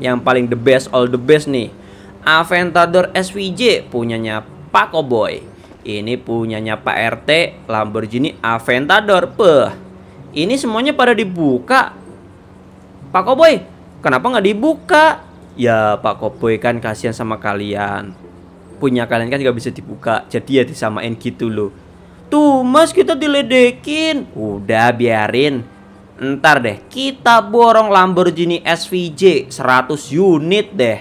yang paling the best all the best nih. Aventador SVJ punyanya Pak Koboy. Ini punyanya Pak RT Lamborghini Aventador. Beuh. Ini semuanya pada dibuka. Pak Koboy, kenapa nggak dibuka? Ya Pak Koboy kan kasihan sama kalian. Punya kalian kan nggak bisa dibuka. Jadi ya disamain gitu loh. Tuh mas kita diledekin Udah biarin Ntar deh, kita borong Lamborghini SVJ 100 unit deh.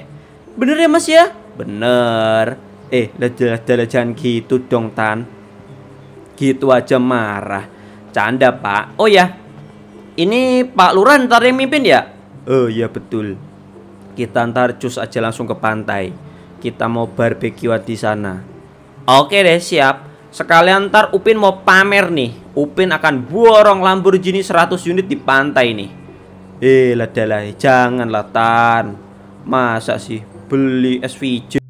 Bener ya mas ya? Bener. Eh, lah jangan gitu dong Tan. Gitu aja marah. Canda pak. Oh ya, ini Pak Lurah ntar yang mimpin ya? Oh iya betul. Kita ntar cus aja langsung ke pantai. Kita mau barbekyuan di sana. Oke deh siap. Sekalian ntar Upin mau pamer nih Upin akan borong Lamborghini 100 unit di pantai ini. Eh, ladalah, jangan latan. Masa sih beli SVJ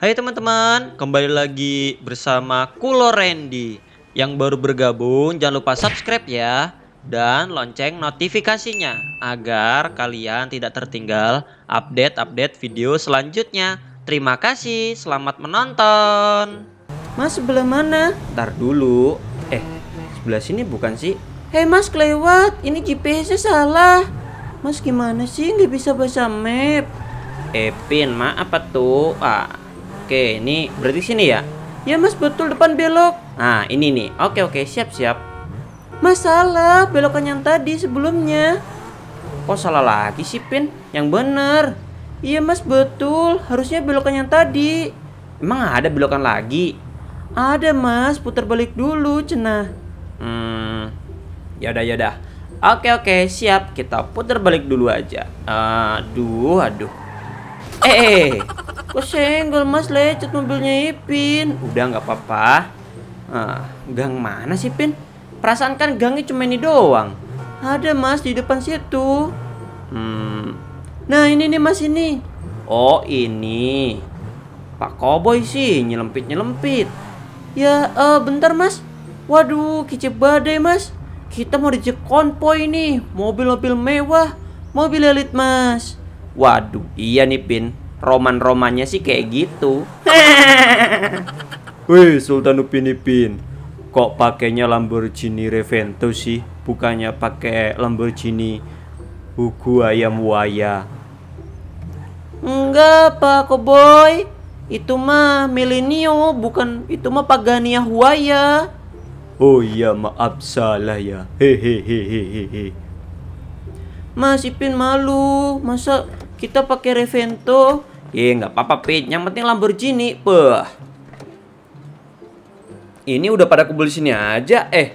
Hai teman-teman, kembali lagi bersama Kulo Randy. Yang baru bergabung, jangan lupa subscribe ya dan lonceng notifikasinya agar kalian tidak tertinggal update-update video selanjutnya. Terima kasih, selamat menonton. Mas sebelah mana? Ntar dulu. Eh, sebelah sini bukan sih? Hei eh, mas kelewat, ini GPS-nya salah. Mas gimana sih nggak bisa baca map? Eh ma apa tuh? Ah, oke, ini berarti sini ya? Ya mas betul depan belok. Nah ini nih, oke oke siap siap. Masalah belokan yang tadi sebelumnya. Kok salah lagi sih, Pin? Yang bener. Iya, Mas, betul. Harusnya belokan yang tadi. Emang ada belokan lagi? Ada, Mas. Putar balik dulu, Cenah. Hmm. Yaudah, yaudah. Oke, oke. Siap. Kita putar balik dulu aja. Aduh, aduh. Eh, eh. eh. Kok senggol, Mas? Lecet mobilnya Ipin. Udah, nggak apa-apa. Ah, gang mana sih, Pin? Perasaan kan gangnya cuma ini doang. Ada mas di depan situ. Hmm. Nah ini nih mas ini. Oh ini. Pak Koboy sih nyelempit-nyelempit. Ya uh, bentar mas. Waduh kicip badai mas. Kita mau dijek konvoy nih. Mobil-mobil mewah. Mobil elit mas. Waduh iya nih Pin. Roman-romannya sih kayak gitu. Wih Sultan Upin Ipin kok pakainya Lamborghini Revento sih bukannya pakai Lamborghini Hugo Ayam Waya enggak Pak Koboy itu mah milenio bukan itu mah Pagania Huaya oh iya maaf salah ya hehehehehe Mas Ipin malu masa kita pakai Revento Iya nggak apa-apa Pin. yang penting Lamborghini. Wah ini udah pada kumpul di sini aja. Eh,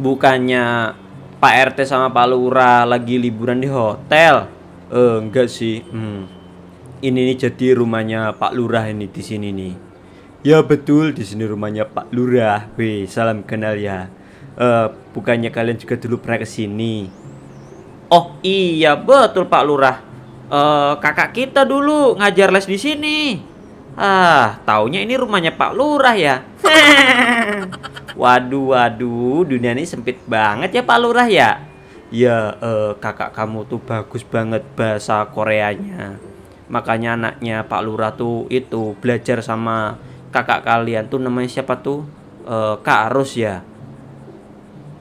bukannya Pak RT sama Pak Lura lagi liburan di hotel? Eh, enggak sih. Hmm. Ini nih jadi rumahnya Pak Lurah ini di sini nih. Ya betul, di sini rumahnya Pak Lurah. Wih, salam kenal ya. eh, bukannya kalian juga dulu pernah ke sini? Oh iya betul Pak Lurah. eh, kakak kita dulu ngajar les di sini. Ah, taunya ini rumahnya Pak Lurah ya. waduh, waduh, dunia ini sempit banget ya Pak Lurah ya. Ya, eh, kakak kamu tuh bagus banget bahasa Koreanya. Makanya anaknya Pak Lurah tuh itu belajar sama kakak kalian tuh namanya siapa tuh? Eh, Kak Arus ya.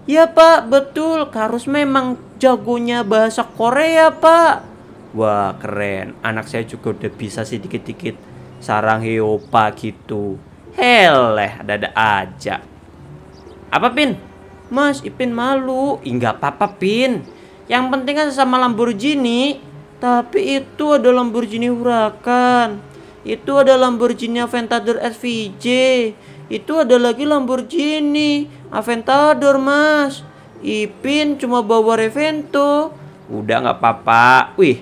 Ya Pak, betul. Kak Arus memang jagonya bahasa Korea Pak. Wah keren, anak saya juga udah bisa sih dikit-dikit sarang heopa gitu. Heleh, ada-ada aja. Apa, Pin? Mas, Ipin malu. Enggak apa-apa, Pin. Yang penting kan sama Lamborghini. Tapi itu ada Lamborghini Huracan. Itu ada Lamborghini Aventador SVJ. Itu ada lagi Lamborghini Aventador, Mas. Ipin cuma bawa Revento. Udah nggak apa-apa. Wih,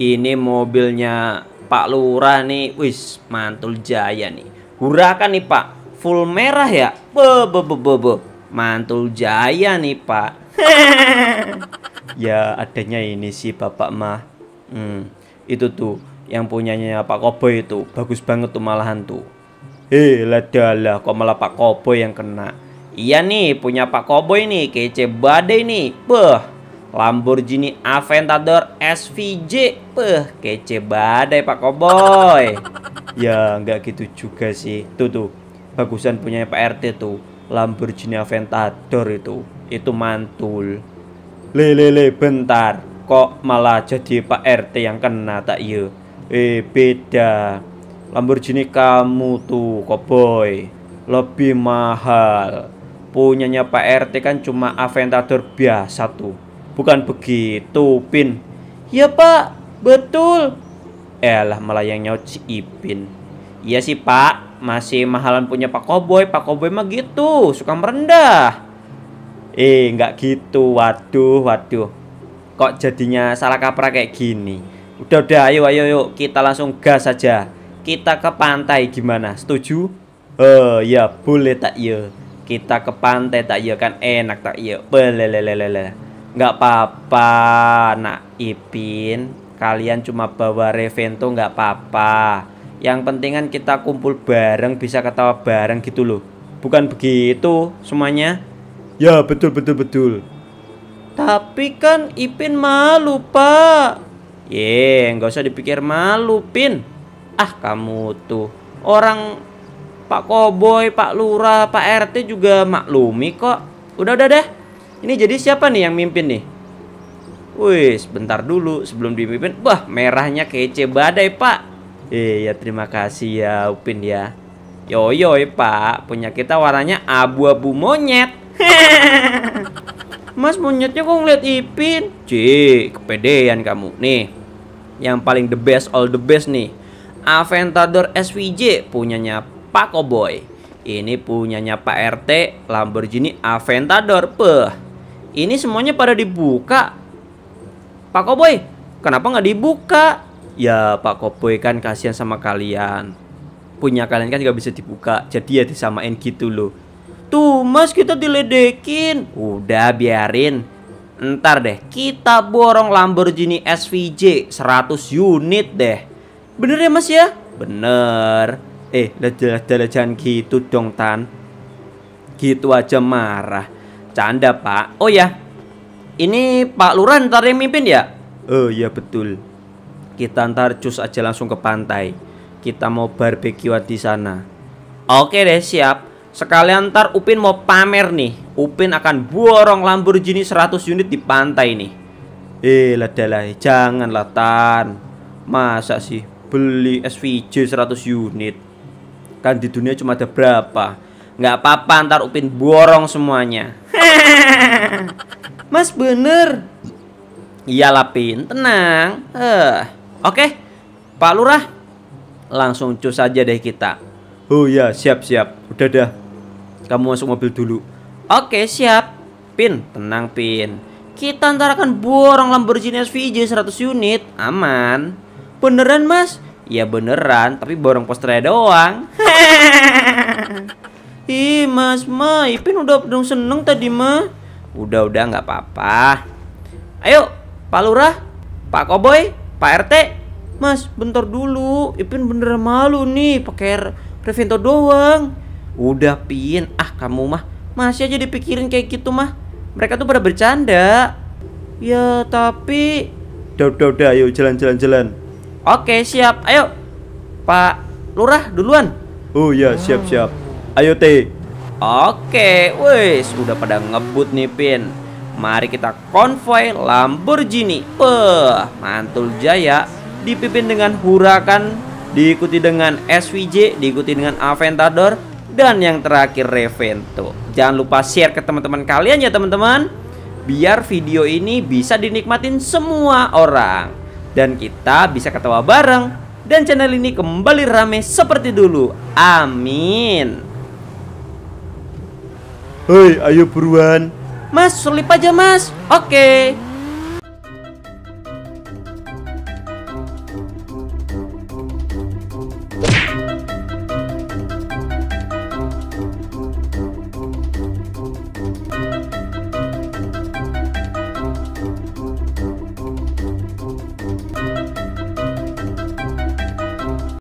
ini mobilnya Pak Lurah nih. Wis, mantul jaya nih gurakan nih Pak. Full merah ya. Be be be be. be. Mantul jaya nih Pak. ya adanya ini sih Bapak mah. Hmm, itu tuh yang punyanya Pak Koboy itu bagus banget tuh malahan tuh. eh ladalah kok malah Pak Koboy yang kena. Iya nih, punya Pak Koboy ini kece badai nih. Beh, Lamborghini Aventador SVJ. Peh, kece badai Pak Koboy. ya, nggak gitu juga sih. Tuh tuh, bagusan punya Pak RT tuh. Lamborghini Aventador itu. Itu mantul. Lelele le, bentar. Kok malah jadi Pak RT yang kena tak iya? Eh, beda. Lamborghini kamu tuh, Koboy. Lebih mahal. Punyanya Pak RT kan cuma Aventador biasa tuh Bukan begitu, Pin. Ya, Pak. Betul. Elah, melayangnya si Ipin. Iya sih, Pak. Masih mahalan punya Pak Koboy. Pak Koboy mah gitu, suka merendah. Eh, nggak gitu. Waduh, waduh. Kok jadinya salah kaprah kayak gini? Udah, udah, ayo, ayo, ayo. Kita langsung gas saja. Kita ke pantai gimana? Setuju? Oh, ya boleh tak ya. Kita ke pantai tak ya kan enak tak ya. Belelelelele nggak apa-apa nak Ipin kalian cuma bawa Revento nggak apa-apa yang penting kan kita kumpul bareng bisa ketawa bareng gitu loh bukan begitu semuanya ya betul betul betul tapi kan Ipin malu pak ye nggak usah dipikir malu Pin ah kamu tuh orang Pak Koboy Pak Lurah Pak RT juga maklumi kok udah udah deh ini jadi siapa nih yang mimpin nih? Wih, sebentar dulu sebelum dimimpin. Wah, merahnya kece badai, Pak. Iya, terima kasih ya Upin ya. Yoyoy, Pak. Punya kita warnanya abu-abu monyet. Mas monyetnya kok ngeliat Ipin? Cik, kepedean kamu. Nih, yang paling the best all the best nih. Aventador SVJ punyanya Pak Cowboy. Ini punyanya Pak RT Lamborghini Aventador. Peh. Ini semuanya pada dibuka. Pak Koboy, kenapa nggak dibuka? Ya Pak Koboy kan kasihan sama kalian. Punya kalian kan nggak bisa dibuka. Jadi ya disamain gitu loh. Tuh mas kita diledekin. Udah biarin. Ntar deh kita borong Lamborghini SVJ 100 unit deh. Bener ya mas ya? Bener. Eh, jelas-jelas jangan gitu dong Tan. Gitu aja marah. Canda pak Oh ya Ini pak lurah ntar yang mimpin ya? Oh iya betul Kita ntar cus aja langsung ke pantai Kita mau barbekyuan di sana Oke deh siap Sekalian ntar Upin mau pamer nih Upin akan borong Lamborghini 100 unit di pantai nih Eh ladalah lah Tan Masa sih beli SVJ 100 unit Kan di dunia cuma ada berapa nggak apa-apa ntar Upin borong semuanya Mas bener Iyalah Pin tenang eh oke Pak Lurah langsung cus aja deh kita Oh ya siap siap udah dah kamu masuk mobil dulu Oke siap Pin tenang Pin kita ntar akan borong Lamborghini SVJ 100 unit aman beneran mas ya beneran tapi borong posternya doang Ih mas, ma Ipin udah pedang seneng tadi ma Udah-udah nggak apa-apa Ayo Pak Lurah, Pak Koboy, Pak RT Mas bentar dulu Ipin bener malu nih pakai Revento doang Udah Pin, ah kamu mah Masih aja dipikirin kayak gitu mah Mereka tuh pada bercanda Ya tapi Udah udah ayo jalan-jalan jalan Oke siap, ayo Pak Lurah duluan Oh ya siap-siap ah. Ayo T. Oke, wes udah pada ngebut nih Pin. Mari kita konvoy Lamborghini. Beuh, mantul jaya dipimpin dengan Hurakan, diikuti dengan SVJ, diikuti dengan Aventador dan yang terakhir Revento. Jangan lupa share ke teman-teman kalian ya teman-teman biar video ini bisa dinikmatin semua orang dan kita bisa ketawa bareng dan channel ini kembali rame seperti dulu. Amin. Hei, ayo buruan. Mas, selip aja mas. Oke. Okay.